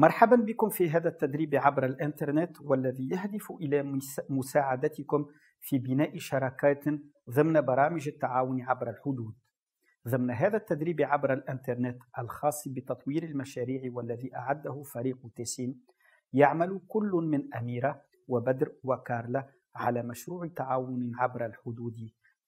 مرحبا بكم في هذا التدريب عبر الانترنت والذي يهدف الى مساعدتكم في بناء شراكات ضمن برامج التعاون عبر الحدود. ضمن هذا التدريب عبر الانترنت الخاص بتطوير المشاريع والذي اعده فريق تيسين يعمل كل من اميره وبدر وكارلا على مشروع تعاون عبر الحدود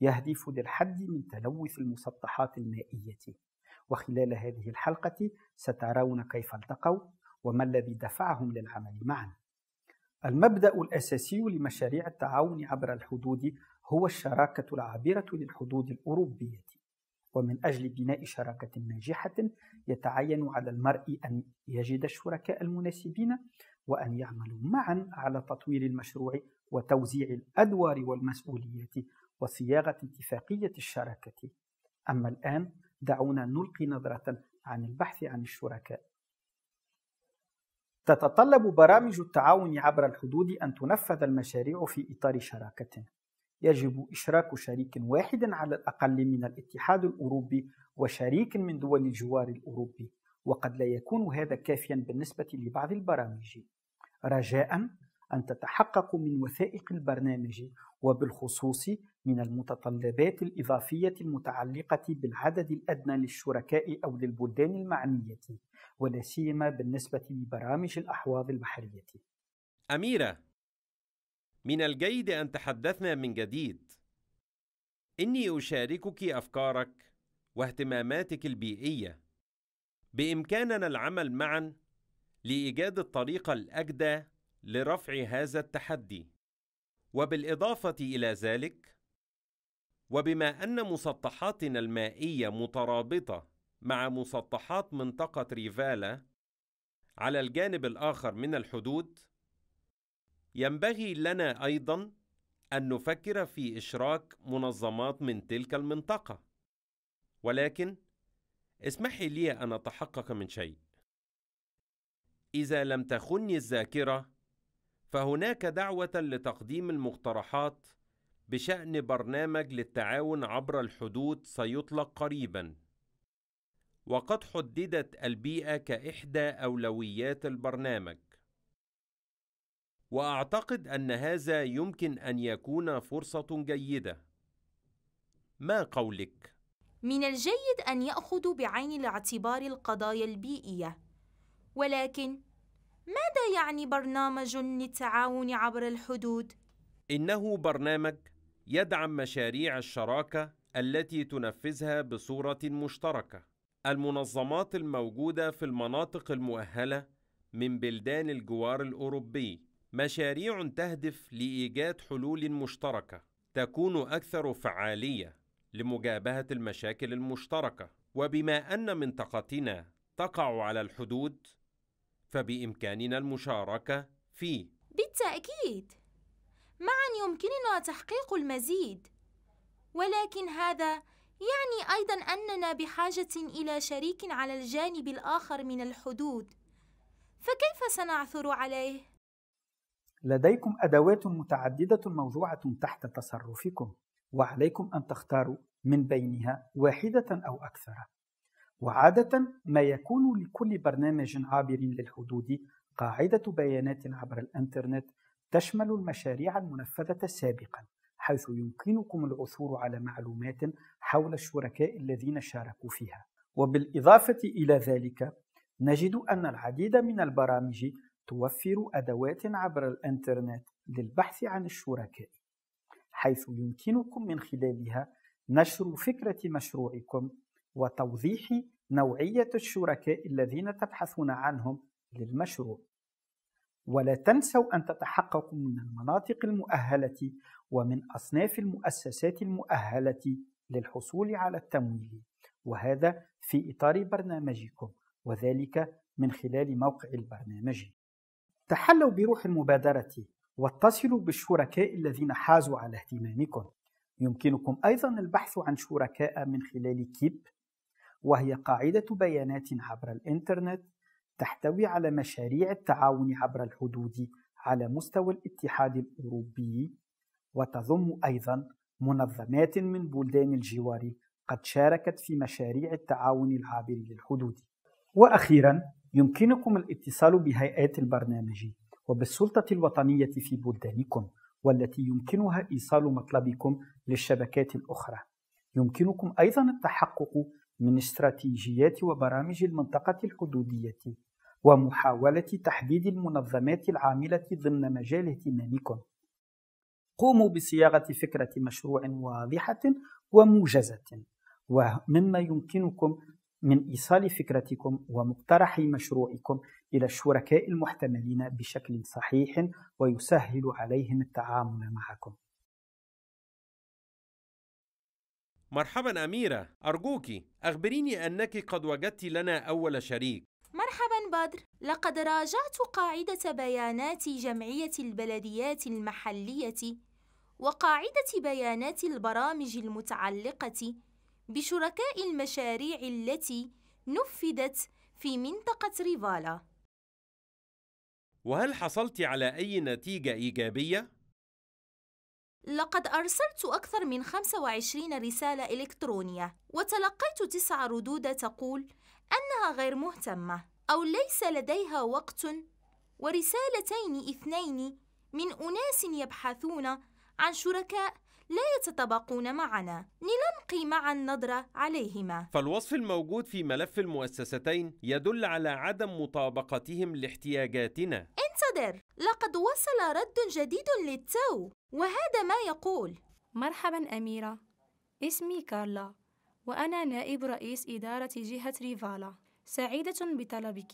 يهدف للحد من تلوث المسطحات المائيه. وخلال هذه الحلقه سترون كيف التقوا وما الذي دفعهم للعمل معا المبدا الاساسي لمشاريع التعاون عبر الحدود هو الشراكه العابره للحدود الاوروبيه ومن اجل بناء شراكه ناجحه يتعين على المرء ان يجد الشركاء المناسبين وان يعملوا معا على تطوير المشروع وتوزيع الادوار والمسؤوليات وصياغه اتفاقيه الشراكه اما الان دعونا نلقي نظره عن البحث عن الشركاء تتطلب برامج التعاون عبر الحدود أن تنفذ المشاريع في إطار شراكة يجب إشراك شريك واحد على الأقل من الاتحاد الأوروبي وشريك من دول الجوار الأوروبي وقد لا يكون هذا كافيا بالنسبة لبعض البرامج رجاء أن تتحقق من وثائق البرنامج وبالخصوص من المتطلبات الإضافية المتعلقة بالعدد الأدنى للشركاء أو للبلدان المعنية ولا سيما بالنسبة لبرامج الأحواض البحرية. أميرة، من الجيد أن تحدثنا من جديد. إني أشاركك أفكارك واهتماماتك البيئية. بإمكاننا العمل معا لإيجاد الطريقة الأجدى لرفع هذا التحدي. وبالإضافة إلى ذلك، وبما أن مسطحاتنا المائية مترابطة مع مسطحات منطقة ريفالا على الجانب الآخر من الحدود، ينبغي لنا أيضًا أن نفكر في إشراك منظمات من تلك المنطقة، ولكن اسمحي لي أن أتحقق من شيء. إذا لم تخني الذاكرة، فهناك دعوة لتقديم المقترحات بشأن برنامج للتعاون عبر الحدود سيطلق قريبًا. وقد حددت البيئة كإحدى أولويات البرنامج. وأعتقد أن هذا يمكن أن يكون فرصة جيدة. ما قولك؟ من الجيد أن يأخذوا بعين الاعتبار القضايا البيئية، ولكن ماذا يعني برنامج للتعاون عبر الحدود؟ إنه برنامج يدعم مشاريع الشراكة التي تنفذها بصورة مشتركة. المنظمات الموجودة في المناطق المؤهلة من بلدان الجوار الأوروبي مشاريع تهدف لإيجاد حلول مشتركة تكون أكثر فعالية لمجابهة المشاكل المشتركة وبما أن منطقتنا تقع على الحدود فبإمكاننا المشاركة فيه بالتأكيد معا يمكننا تحقيق المزيد ولكن هذا يعني ايضا اننا بحاجه الى شريك على الجانب الاخر من الحدود فكيف سنعثر عليه لديكم ادوات متعدده موضوعه تحت تصرفكم وعليكم ان تختاروا من بينها واحده او اكثر وعاده ما يكون لكل برنامج عابر للحدود قاعده بيانات عبر الانترنت تشمل المشاريع المنفذه سابقا حيث يمكنكم العثور على معلومات حول الشركاء الذين شاركوا فيها وبالإضافة إلى ذلك نجد أن العديد من البرامج توفر أدوات عبر الإنترنت للبحث عن الشركاء حيث يمكنكم من خلالها نشر فكرة مشروعكم وتوضيح نوعية الشركاء الذين تبحثون عنهم للمشروع ولا تنسوا أن تتحققوا من المناطق المؤهلة ومن أصناف المؤسسات المؤهلة للحصول على التمويل وهذا في إطار برنامجكم وذلك من خلال موقع البرنامج تحلوا بروح المبادرة واتصلوا بالشركاء الذين حازوا على اهتمامكم يمكنكم أيضا البحث عن شركاء من خلال كيب وهي قاعدة بيانات عبر الإنترنت تحتوي على مشاريع التعاون عبر الحدود على مستوى الاتحاد الأوروبي وتضم أيضا منظمات من بلدان الجوار قد شاركت في مشاريع التعاون العابر للحدود وأخيرا يمكنكم الاتصال بهيئات البرنامج وبالسلطة الوطنية في بلدانكم والتي يمكنها إيصال مطلبكم للشبكات الأخرى يمكنكم أيضا التحقق من استراتيجيات وبرامج المنطقة الحدودية ومحاولة تحديد المنظمات العاملة ضمن مجال اهتمامكم. قوموا بصياغة فكرة مشروع واضحة وموجزة، ومما يمكنكم من إيصال فكرتكم ومقترح مشروعكم إلى الشركاء المحتملين بشكل صحيح ويسهل عليهم التعامل معكم. مرحبا أميرة، أرجوك أخبريني أنك قد وجدت لنا أول شريك. مرحبا بدر لقد راجعت قاعدة بيانات جمعية البلديات المحلية وقاعدة بيانات البرامج المتعلقة بشركاء المشاريع التي نفذت في منطقة ريفالا وهل حصلت على أي نتيجة إيجابية؟ لقد أرسلت أكثر من 25 رسالة إلكترونية وتلقيت تسع ردود تقول أنها غير مهتمة أو ليس لديها وقت ورسالتين اثنين من أناس يبحثون عن شركاء لا يتطابقون معنا لنلقي معا نظرة عليهما فالوصف الموجود في ملف المؤسستين يدل على عدم مطابقتهم لاحتياجاتنا انتظر لقد وصل رد جديد للتو وهذا ما يقول مرحبا أميرة اسمي كارلا وأنا نائب رئيس إدارة جهة ريفالا سعيدة بطلبك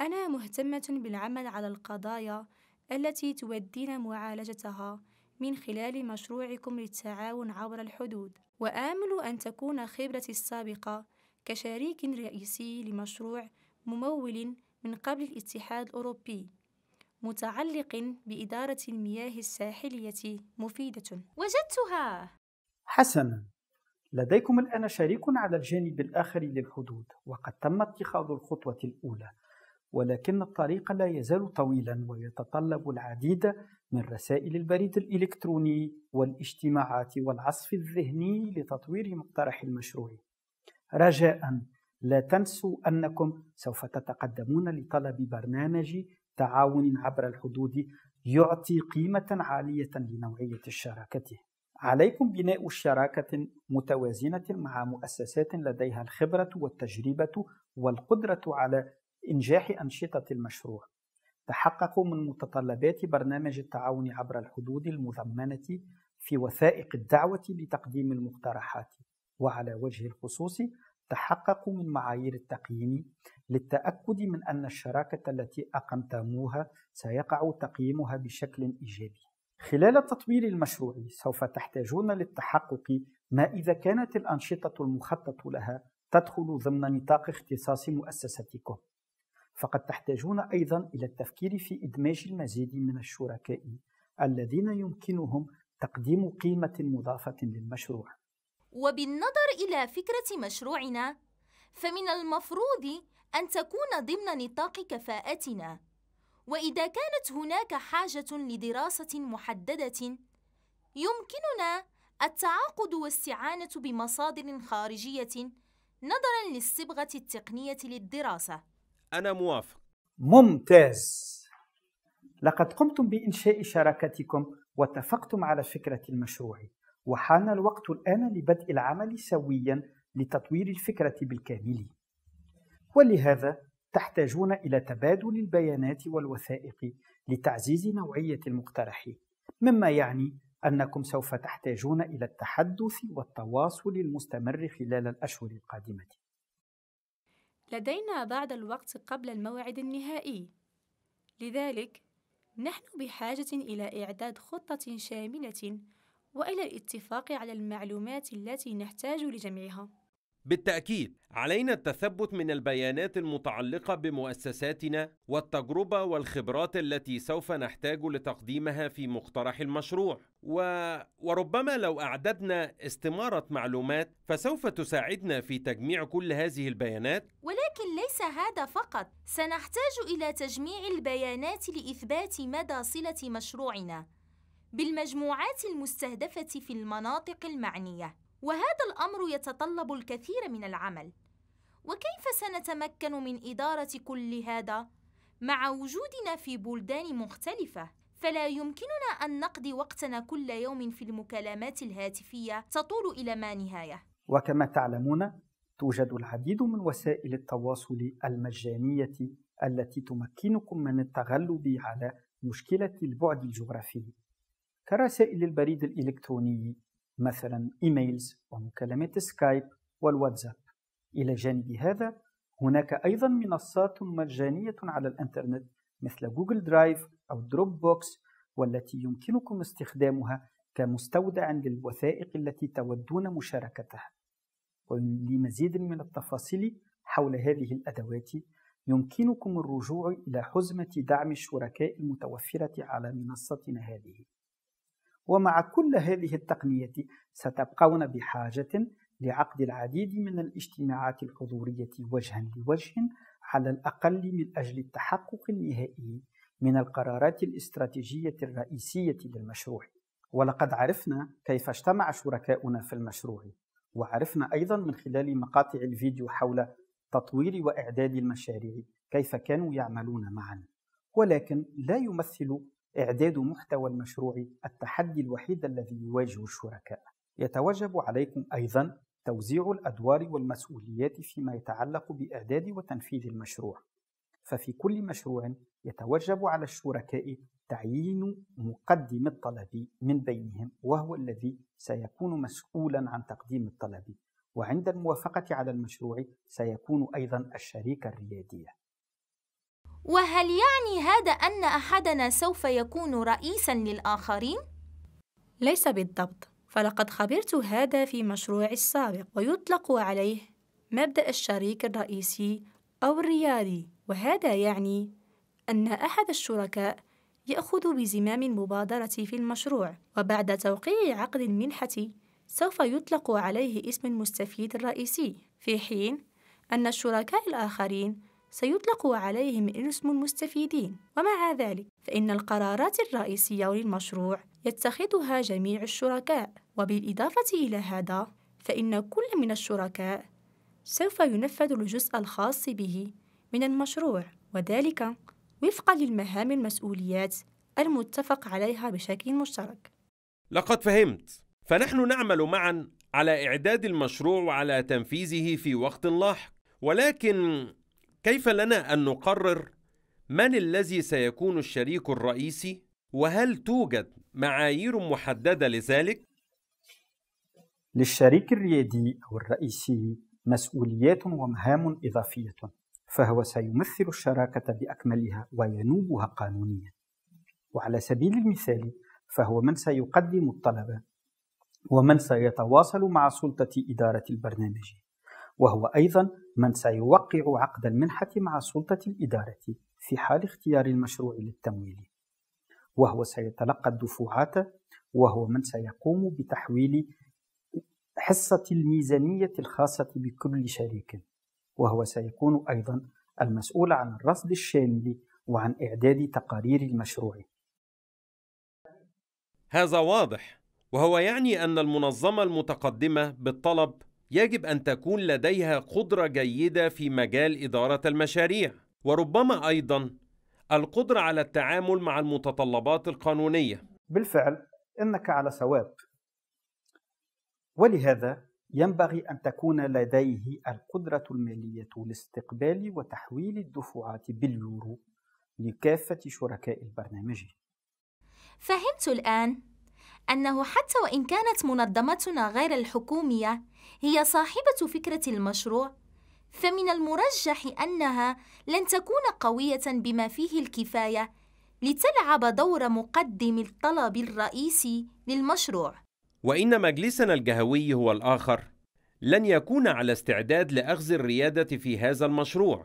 أنا مهتمة بالعمل على القضايا التي تودين معالجتها من خلال مشروعكم للتعاون عبر الحدود وآمل أن تكون خبرتي السابقة كشريك رئيسي لمشروع ممول من قبل الاتحاد الأوروبي متعلق بإدارة المياه الساحلية مفيدة وجدتها حسناً لديكم الآن شريك على الجانب الآخر للحدود وقد تم اتخاذ الخطوة الأولى ولكن الطريق لا يزال طويلا ويتطلب العديد من رسائل البريد الإلكتروني والاجتماعات والعصف الذهني لتطوير مقترح المشروع رجاء لا تنسوا أنكم سوف تتقدمون لطلب برنامج تعاون عبر الحدود يعطي قيمة عالية لنوعية الشراكة عليكم بناء شراكة متوازنة مع مؤسسات لديها الخبرة والتجربة والقدرة على إنجاح أنشطة المشروع. تحققوا من متطلبات برنامج التعاون عبر الحدود المضمنة في وثائق الدعوة لتقديم المقترحات، وعلى وجه الخصوص تحققوا من معايير التقييم للتأكد من أن الشراكة التي أقمتموها سيقع تقييمها بشكل إيجابي. خلال تطوير المشروع سوف تحتاجون للتحقق ما إذا كانت الأنشطة المخطط لها تدخل ضمن نطاق اختصاص مؤسستكم فقد تحتاجون أيضا إلى التفكير في إدماج المزيد من الشركاء الذين يمكنهم تقديم قيمة مضافة للمشروع وبالنظر إلى فكرة مشروعنا فمن المفروض أن تكون ضمن نطاق كفاءتنا وإذا كانت هناك حاجة لدراسة محددة يمكننا التعاقد والاستعانة بمصادر خارجية نظرا للصبغة التقنية للدراسة أنا موافق ممتاز لقد قمتم بإنشاء شراكتكم واتفقتم على فكرة المشروع وحان الوقت الآن لبدء العمل سويا لتطوير الفكرة بالكامل ولهذا تحتاجون إلى تبادل البيانات والوثائق لتعزيز نوعية المقترح، مما يعني أنكم سوف تحتاجون إلى التحدث والتواصل المستمر خلال الأشهر القادمة. لدينا بعض الوقت قبل الموعد النهائي، لذلك نحن بحاجة إلى إعداد خطة شاملة وإلى الاتفاق على المعلومات التي نحتاج لجمعها. بالتأكيد علينا التثبت من البيانات المتعلقة بمؤسساتنا والتجربة والخبرات التي سوف نحتاج لتقديمها في مقترح المشروع و... وربما لو أعددنا استمارة معلومات فسوف تساعدنا في تجميع كل هذه البيانات ولكن ليس هذا فقط سنحتاج إلى تجميع البيانات لإثبات مدى صلة مشروعنا بالمجموعات المستهدفة في المناطق المعنية وهذا الأمر يتطلب الكثير من العمل وكيف سنتمكن من إدارة كل هذا مع وجودنا في بلدان مختلفة؟ فلا يمكننا أن نقضي وقتنا كل يوم في المكالمات الهاتفية تطول إلى ما نهاية وكما تعلمون توجد العديد من وسائل التواصل المجانية التي تمكنكم من التغلب على مشكلة البعد الجغرافي كرسائل البريد الإلكتروني مثلا إيميلز ومكالمات سكايب والواتساب إلى جانب هذا هناك أيضا منصات مجانية على الإنترنت مثل جوجل درايف أو دروب بوكس والتي يمكنكم استخدامها كمستودع للوثائق التي تودون مشاركتها ولمزيد من التفاصيل حول هذه الأدوات يمكنكم الرجوع إلى حزمة دعم الشركاء المتوفرة على منصتنا هذه ومع كل هذه التقنية ستبقون بحاجة لعقد العديد من الاجتماعات الحضورية وجها لوجه على الأقل من أجل التحقق النهائي من القرارات الاستراتيجية الرئيسية للمشروع ولقد عرفنا كيف اجتمع شركاؤنا في المشروع وعرفنا أيضا من خلال مقاطع الفيديو حول تطوير وإعداد المشاريع كيف كانوا يعملون معا ولكن لا يمثل إعداد محتوى المشروع التحدي الوحيد الذي يواجه الشركاء يتوجب عليكم أيضا توزيع الأدوار والمسؤوليات فيما يتعلق بإعداد وتنفيذ المشروع ففي كل مشروع يتوجب على الشركاء تعيين مقدم الطلب من بينهم وهو الذي سيكون مسؤولا عن تقديم الطلب وعند الموافقة على المشروع سيكون أيضا الشريك الريادية وهل يعني هذا أن أحدنا سوف يكون رئيساً للآخرين؟ ليس بالضبط، فلقد خبرت هذا في مشروعي السابق، ويطلق عليه مبدأ الشريك الرئيسي أو الريادي، وهذا يعني أن أحد الشركاء يأخذ بزمام المبادرة في المشروع، وبعد توقيع عقد المنحة سوف يطلق عليه اسم المستفيد الرئيسي، في حين أن الشركاء الآخرين سيطلق عليهم اسم المستفيدين ومع ذلك فإن القرارات الرئيسية للمشروع يتخذها جميع الشركاء وبالإضافة إلى هذا فإن كل من الشركاء سوف ينفذ الجزء الخاص به من المشروع وذلك وفقا للمهام المسؤوليات المتفق عليها بشكل مشترك لقد فهمت فنحن نعمل معا على إعداد المشروع وعلى تنفيذه في وقت لاحق ولكن كيف لنا ان نقرر من الذي سيكون الشريك الرئيسي وهل توجد معايير محدده لذلك للشريك الريادي او الرئيسي مسؤوليات ومهام اضافيه فهو سيمثل الشراكه باكملها وينوبها قانونيا وعلى سبيل المثال فهو من سيقدم الطلب ومن سيتواصل مع سلطه اداره البرنامج وهو أيضا من سيوقع عقد المنحة مع سلطة الإدارة في حال اختيار المشروع للتمويل وهو سيتلقى الدفوعات وهو من سيقوم بتحويل حصة الميزانية الخاصة بكل شريك وهو سيكون أيضا المسؤول عن الرصد الشامل وعن إعداد تقارير المشروع هذا واضح وهو يعني أن المنظمة المتقدمة بالطلب يجب ان تكون لديها قدره جيده في مجال اداره المشاريع وربما ايضا القدره على التعامل مع المتطلبات القانونيه بالفعل انك على ثواب ولهذا ينبغي ان تكون لديه القدره الماليه لاستقبال وتحويل الدفعات باليورو لكافه شركاء البرنامج فهمت الان أنه حتى وإن كانت منظمتنا غير الحكومية هي صاحبة فكرة المشروع، فمن المرجح أنها لن تكون قوية بما فيه الكفاية لتلعب دور مقدم الطلب الرئيسي للمشروع. وإن مجلسنا الجهوي هو الآخر، لن يكون على استعداد لأخذ الريادة في هذا المشروع،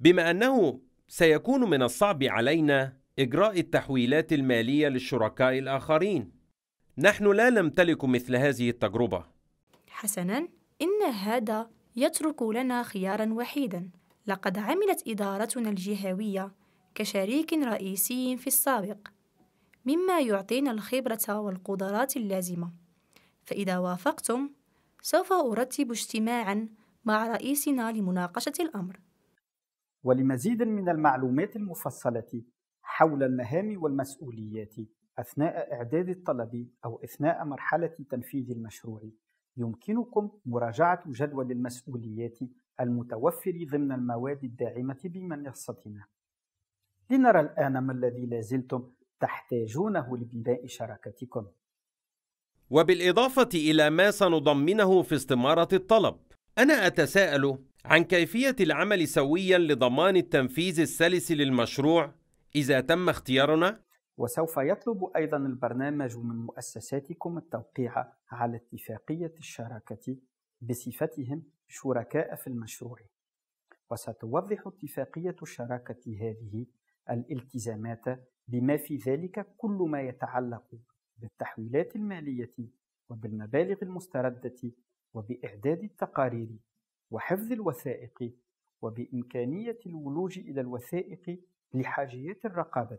بما أنه سيكون من الصعب علينا إجراء التحويلات المالية للشركاء الآخرين. نحن لا نمتلك مثل هذه التجربة حسناً إن هذا يترك لنا خياراً وحيداً لقد عملت إدارتنا الجهوية كشريك رئيسي في السابق مما يعطينا الخبرة والقدرات اللازمة فإذا وافقتم سوف أرتب اجتماعاً مع رئيسنا لمناقشة الأمر ولمزيد من المعلومات المفصلة حول المهام والمسؤوليات أثناء إعداد الطلب أو أثناء مرحلة تنفيذ المشروع يمكنكم مراجعة جدول المسؤوليات المتوفر ضمن المواد الداعمة بمنصتنا لنرى الآن ما الذي لازلتم تحتاجونه لبناء شراكتكم وبالإضافة إلى ما سنضمنه في استمارة الطلب أنا أتساءل عن كيفية العمل سويا لضمان التنفيذ السلس للمشروع إذا تم اختيارنا وسوف يطلب أيضا البرنامج من مؤسساتكم التوقيع على اتفاقية الشراكة بصفتهم شركاء في المشروع وستوضح اتفاقية الشراكة هذه الالتزامات بما في ذلك كل ما يتعلق بالتحويلات المالية وبالمبالغ المستردة وبإعداد التقارير وحفظ الوثائق وبإمكانية الولوج إلى الوثائق لحاجيات الرقابة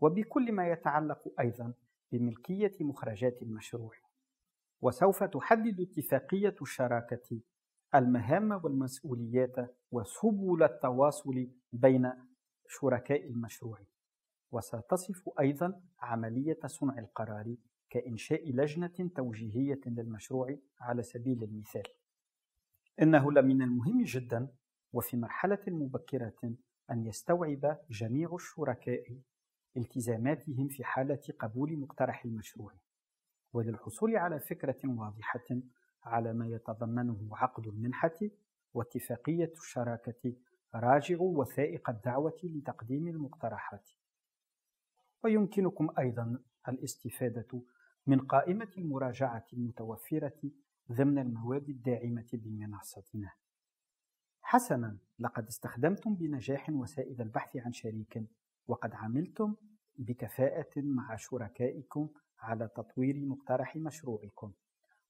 وبكل ما يتعلق أيضا بملكية مخرجات المشروع وسوف تحدد اتفاقية الشراكة المهام والمسؤوليات وسبل التواصل بين شركاء المشروع وستصف أيضا عملية صنع القرار كإنشاء لجنة توجيهية للمشروع على سبيل المثال إنه لمن المهم جدا وفي مرحلة مبكرة أن يستوعب جميع الشركاء التزاماتهم في حالة قبول مقترح المشروع وللحصول على فكرة واضحة على ما يتضمنه عقد المنحة واتفاقية الشراكة راجعوا وثائق الدعوة لتقديم المقترحات ويمكنكم أيضا الاستفادة من قائمة المراجعة المتوفرة ضمن المواد الداعمة بمنصتنا حسنا لقد استخدمتم بنجاح وسائل البحث عن شريك وقد عملتم بكفاءة مع شركائكم على تطوير مقترح مشروعكم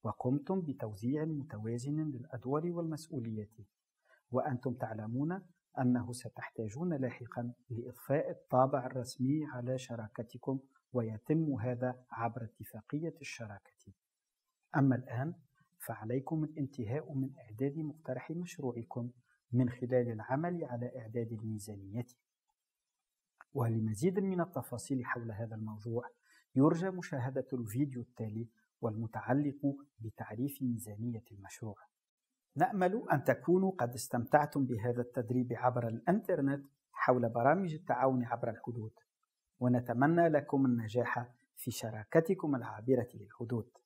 وقمتم بتوزيع متوازن للأدوار والمسؤوليات وأنتم تعلمون أنه ستحتاجون لاحقا لإضفاء الطابع الرسمي على شراكتكم ويتم هذا عبر اتفاقية الشراكة أما الآن فعليكم الانتهاء من إعداد مقترح مشروعكم من خلال العمل على إعداد الميزانية ولمزيد من التفاصيل حول هذا الموضوع يرجى مشاهدة الفيديو التالي والمتعلق بتعريف ميزانية المشروع نأمل أن تكونوا قد استمتعتم بهذا التدريب عبر الإنترنت حول برامج التعاون عبر الحدود ونتمنى لكم النجاح في شراكتكم العابرة للحدود